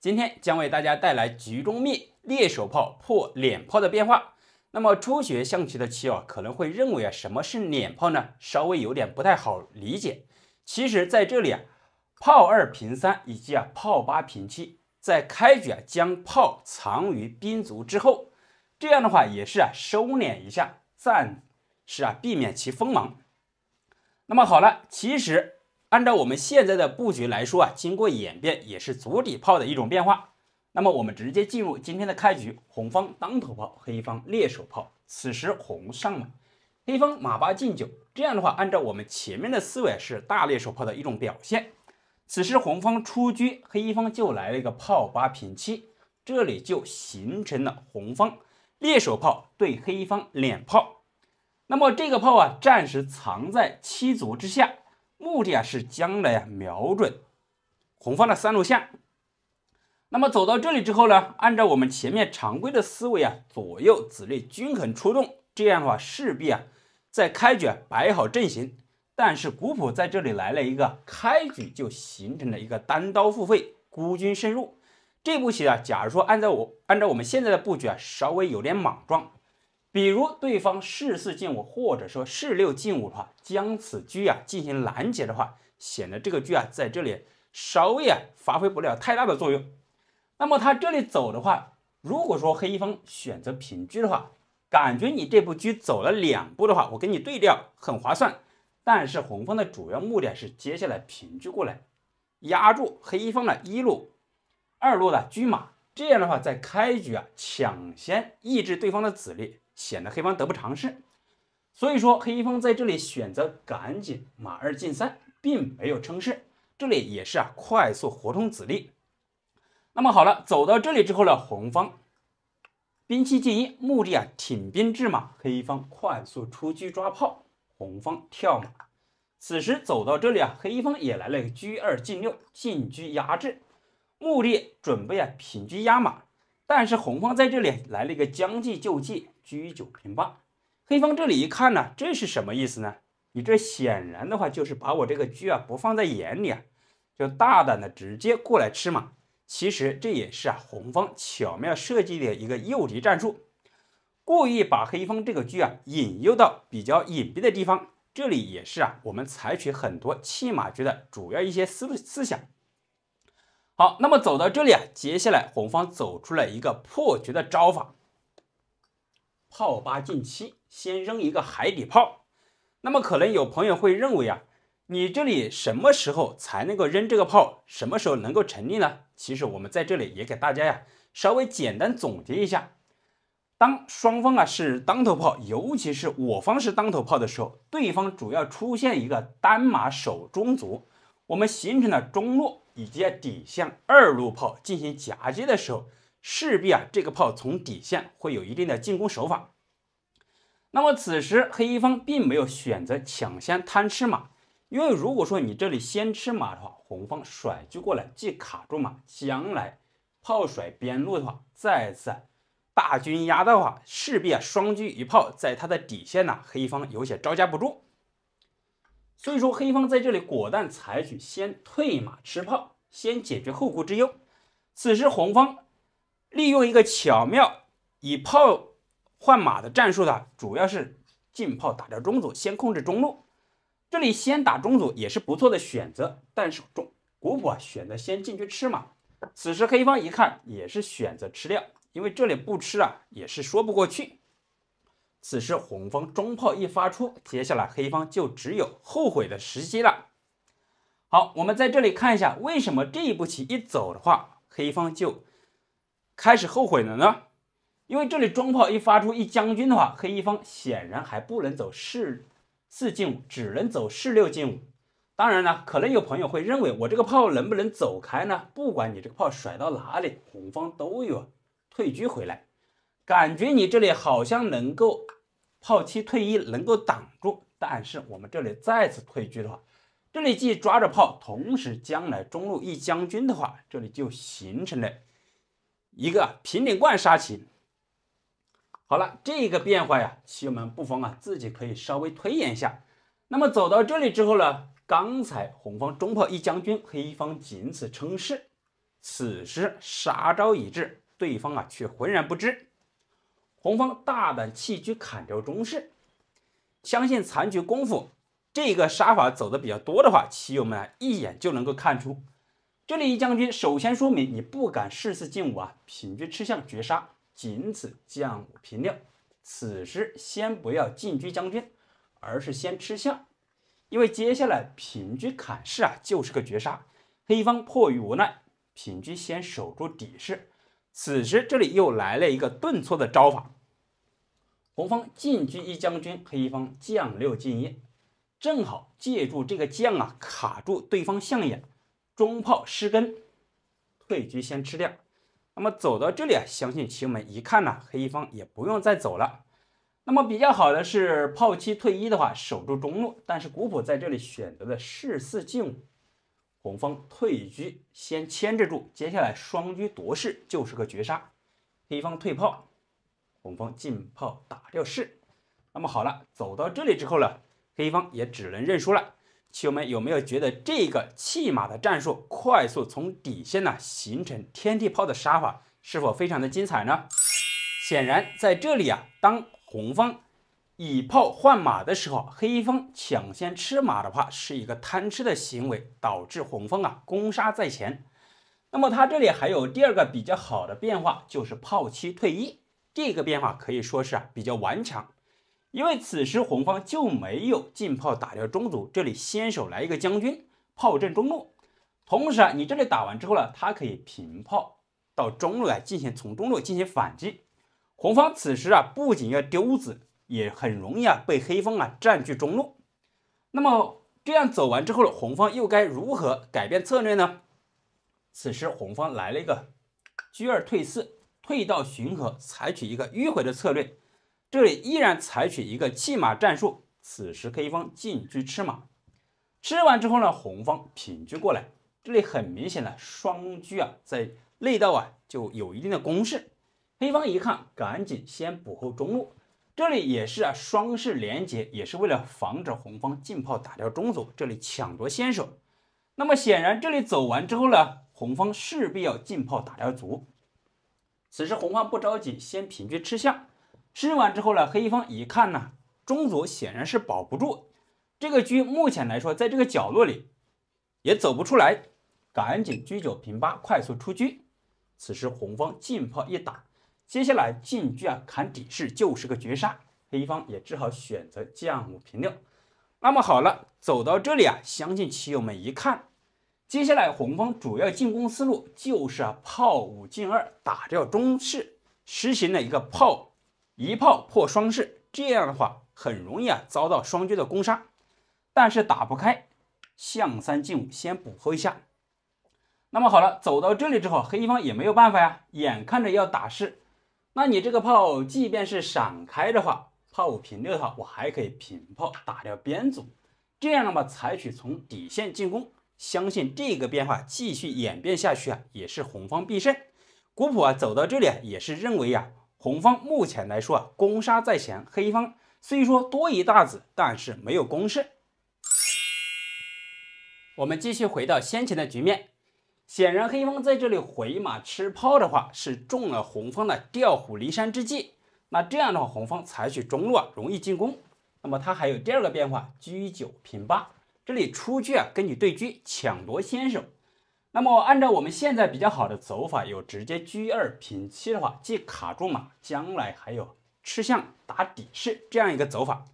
今天将为大家带来局中灭猎手炮破脸炮的变化。那么初学象棋的棋友可能会认为啊，什么是脸炮呢？稍微有点不太好理解。其实，在这里啊，炮二平三以及啊炮八平七，在开局啊将炮藏于兵卒之后，这样的话也是啊收敛一下，暂时啊避免其锋芒。那么好了，其实。按照我们现在的布局来说啊，经过演变也是足底炮的一种变化。那么我们直接进入今天的开局，红方当头炮，黑方猎手炮。此时红上马，黑方马八进九。这样的话，按照我们前面的思维是大猎手炮的一种表现。此时红方出车，黑方就来了一个炮八平七，这里就形成了红方猎手炮对黑方脸炮。那么这个炮啊，暂时藏在七卒之下。目的啊是将来啊瞄准红方的三路线，那么走到这里之后呢，按照我们前面常规的思维啊，左右子力均衡出动，这样的话势必啊在开局摆好阵型，但是古普在这里来了一个开局就形成了一个单刀赴会，孤军深入。这部棋啊，假如说按照我按照我们现在的布局啊，稍微有点莽撞。比如对方士四进五，或者说士六进五的话，将此车啊进行拦截的话，显得这个车啊在这里稍微啊发挥不了太大的作用。那么他这里走的话，如果说黑方选择平车的话，感觉你这步车走了两步的话，我跟你对调很划算。但是红方的主要目的是接下来平车过来压住黑方的一路、二路的车马，这样的话在开局啊抢先抑制对方的子力。显得黑方得不偿失，所以说黑方在这里选择赶紧马二进三，并没有称势，这里也是啊快速活通子力。那么好了，走到这里之后呢，红方兵七进一，目的啊挺兵制马，黑方快速出车抓炮，红方跳马。此时走到这里啊，黑方也来了个车二进六，进车压制，目的准备啊平车压马。但是红方在这里来了一个将计就计，居九平八。黑方这里一看呢，这是什么意思呢？你这显然的话就是把我这个车啊不放在眼里啊，就大胆的直接过来吃马。其实这也是啊红方巧妙设计的一个诱敌战术，故意把黑方这个车啊引诱到比较隐蔽的地方。这里也是啊，我们采取很多弃马车的主要一些思思想。好，那么走到这里啊，接下来红方走出了一个破局的招法，炮八进七，先扔一个海底炮。那么可能有朋友会认为啊，你这里什么时候才能够扔这个炮，什么时候能够成立呢？其实我们在这里也给大家呀稍微简单总结一下，当双方啊是当头炮，尤其是我方是当头炮的时候，对方主要出现一个单马守中卒，我们形成了中落。以及底线二路炮进行夹击的时候，势必啊这个炮从底线会有一定的进攻手法。那么此时黑方并没有选择抢先贪吃马，因为如果说你这里先吃马的话，红方甩车过来既卡住马，将来炮甩边路的话，再次大军压的话，势必啊双车一炮在它的底线呢，黑方有些招架不住。所以说，黑方在这里果断采取先退马吃炮，先解决后顾之忧。此时红方利用一个巧妙以炮换马的战术，呢，主要是进炮打掉中卒，先控制中路。这里先打中卒也是不错的选择，但手重，古啊选择先进去吃马。此时黑方一看，也是选择吃掉，因为这里不吃啊，也是说不过去。此时红方中炮一发出，接下来黑方就只有后悔的时机了。好，我们在这里看一下，为什么这一步棋一走的话，黑方就开始后悔了呢？因为这里中炮一发出一将军的话，黑一方显然还不能走四四进五，只能走四六进五。当然了，可能有朋友会认为我这个炮能不能走开呢？不管你这个炮甩到哪里，红方都有退居回来。感觉你这里好像能够。炮七退一能够挡住，但是我们这里再次退居的话，这里既抓着炮，同时将来中路一将军的话，这里就形成了一个平顶冠杀棋。好了，这个变化呀，棋友们不妨啊自己可以稍微推演一下。那么走到这里之后呢，刚才红方中炮一将军，黑方仅此称势，此时杀招已至，对方啊却浑然不知。红方大胆弃车砍掉中士，相信残局功夫，这个杀法走的比较多的话，棋友们啊一眼就能够看出。这里一将军，首先说明你不敢士四进五啊，平车吃象绝杀，仅此将五平六。此时先不要进车将军，而是先吃象，因为接下来平车砍士啊就是个绝杀。黑方迫于无奈，平车先守住底士。此时这里又来了一个顿挫的招法。红方进车一将军，黑方将六进一，正好借助这个将啊卡住对方象眼，中炮失根，退车先吃掉。那么走到这里啊，相信棋友们一看呢，黑方也不用再走了。那么比较好的是炮七退一的话，守住中路。但是古谱在这里选择的是四进五，红方退车先牵制住，接下来双车夺势就是个绝杀，黑方退炮。红方进炮打掉士，那么好了，走到这里之后呢，黑方也只能认输了。棋友们有没有觉得这个弃马的战术，快速从底线呢形成天地炮的杀法，是否非常的精彩呢？显然在这里啊，当红方以炮换马的时候，黑方抢先吃马的话，是一个贪吃的行为，导致红方啊攻杀在前。那么他这里还有第二个比较好的变化，就是炮七退一。这个变化可以说是啊比较顽强，因为此时红方就没有进炮打掉中卒，这里先手来一个将军炮阵中路，同时啊你这里打完之后呢，他可以平炮到中路来进行从中路进行反击，红方此时啊不仅要丢子，也很容易啊被黑方啊占据中路，那么这样走完之后呢，红方又该如何改变策略呢？此时红方来了一个车二退四。退到巡河，采取一个迂回的策略。这里依然采取一个弃马战术。此时黑方进车吃马，吃完之后呢，红方平车过来。这里很明显的双车啊，在内道啊就有一定的攻势。黑方一看，赶紧先补后中路。这里也是啊，双士连接也是为了防止红方进炮打掉中卒。这里抢夺先手。那么显然这里走完之后呢，红方势必要进炮打掉卒。此时红方不着急，先平车吃象，吃完之后呢，黑方一看呢，中卒显然是保不住，这个车目前来说，在这个角落里也走不出来，赶紧车九平八，快速出车。此时红方进炮一打，接下来进车啊，砍底士就是个绝杀，黑方也只好选择将五平六。那么好了，走到这里啊，相信棋友们一看。接下来红方主要进攻思路就是啊炮五进二打掉中士，实行了一个炮一炮破双士，这样的话很容易啊遭到双车的攻杀，但是打不开象三进五先补后一下。那么好了，走到这里之后黑方也没有办法呀，眼看着要打士，那你这个炮即便是闪开的话，炮五平六的话我还可以平炮打掉边卒，这样的话采取从底线进攻。相信这个变化继续演变下去啊，也是红方必胜。古朴啊走到这里啊，也是认为啊，红方目前来说啊，攻杀在前，黑方虽说多一大子，但是没有攻势。我们继续回到先前的局面，显然黑方在这里回马吃炮的话，是中了红方的调虎离山之计。那这样的话，红方采取中路啊，容易进攻。那么它还有第二个变化，居九平八。这里出去啊，跟你对车抢夺先手。那么按照我们现在比较好的走法，有直接车二平七的话，既卡住马，将来还有吃象打底士这样一个走法。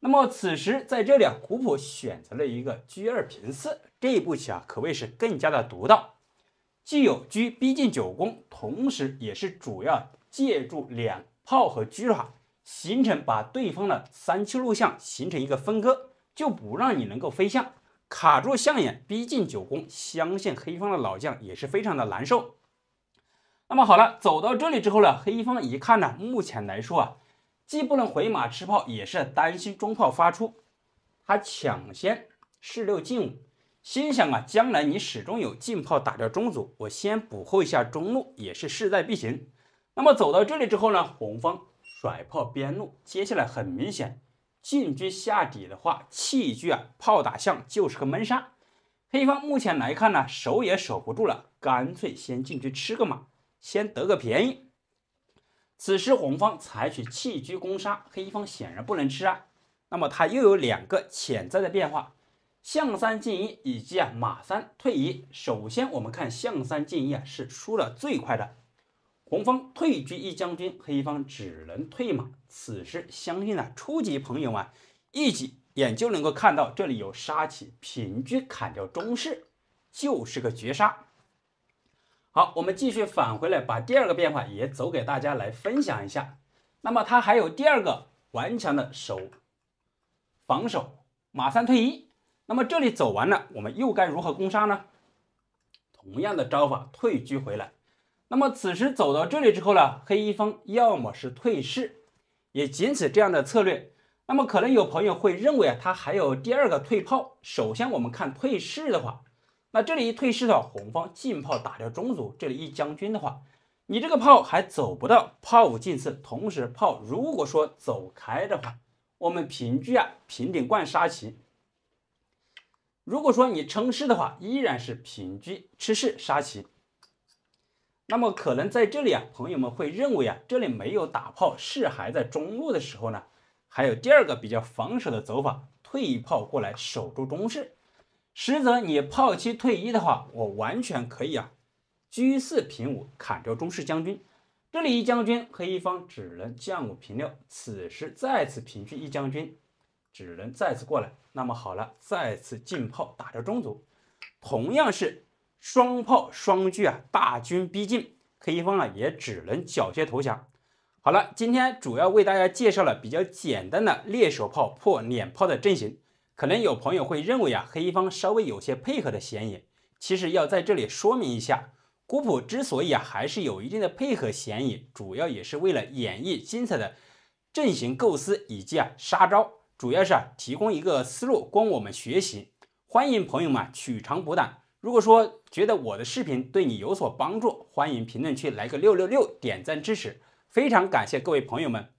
那么此时在这里啊，胡普选择了一个车二平四这一步棋啊，可谓是更加的独到，既有车逼近九宫，同时也是主要借助两炮和车啊，形成把对方的三七路象形成一个分割。就不让你能够飞象，卡住象眼逼近九宫，相信黑方的老将也是非常的难受。那么好了，走到这里之后呢，黑方一看呢，目前来说啊，既不能回马吃炮，也是担心中炮发出，他抢先士六进五，心想啊，将来你始终有进炮打掉中卒，我先补后一下中路也是势在必行。那么走到这里之后呢，红方甩炮边路，接下来很明显。进车下底的话，弃车啊，炮打象就是个闷杀。黑方目前来看呢，守也守不住了，干脆先进去吃个马，先得个便宜。此时红方采取弃车攻杀，黑方显然不能吃啊。那么他又有两个潜在的变化：象三进一以及啊马三退一。首先我们看象三进一啊，是输了最快的。红方退居一将军，黑方只能退马。此时，相信呢初级朋友啊，一几眼就能够看到这里有杀气，平车砍掉中士，就是个绝杀。好，我们继续返回来，把第二个变化也走给大家来分享一下。那么他还有第二个顽强的守防守，马三退一。那么这里走完了，我们又该如何攻杀呢？同样的招法，退居回来。那么此时走到这里之后呢，黑方要么是退士，也仅此这样的策略。那么可能有朋友会认为啊，他还有第二个退炮。首先我们看退士的话，那这里一退士的话，红方进炮打掉中卒，这里一将军的话，你这个炮还走不到炮五进四，同时炮如果说走开的话，我们平车啊平顶冠杀棋。如果说你称士的话，依然是平车吃士杀棋。那么可能在这里啊，朋友们会认为啊，这里没有打炮，是还在中路的时候呢。还有第二个比较防守的走法，退一炮过来守住中士。实则你炮七退一的话，我完全可以啊，车四平五砍掉中士将军。这里一将军，黑方只能将五平六，此时再次平去一将军，只能再次过来。那么好了，再次进炮打掉中卒，同样是。双炮双狙啊，大军逼近，黑方啊也只能缴械投降。好了，今天主要为大家介绍了比较简单的猎手炮破脸炮的阵型，可能有朋友会认为啊，黑方稍微有些配合的嫌疑。其实要在这里说明一下，古谱之所以啊还是有一定的配合嫌疑，主要也是为了演绎精彩的阵型构思以及啊杀招，主要是啊提供一个思路供我们学习，欢迎朋友们取长补短。如果说觉得我的视频对你有所帮助，欢迎评论区来个六六六点赞支持，非常感谢各位朋友们。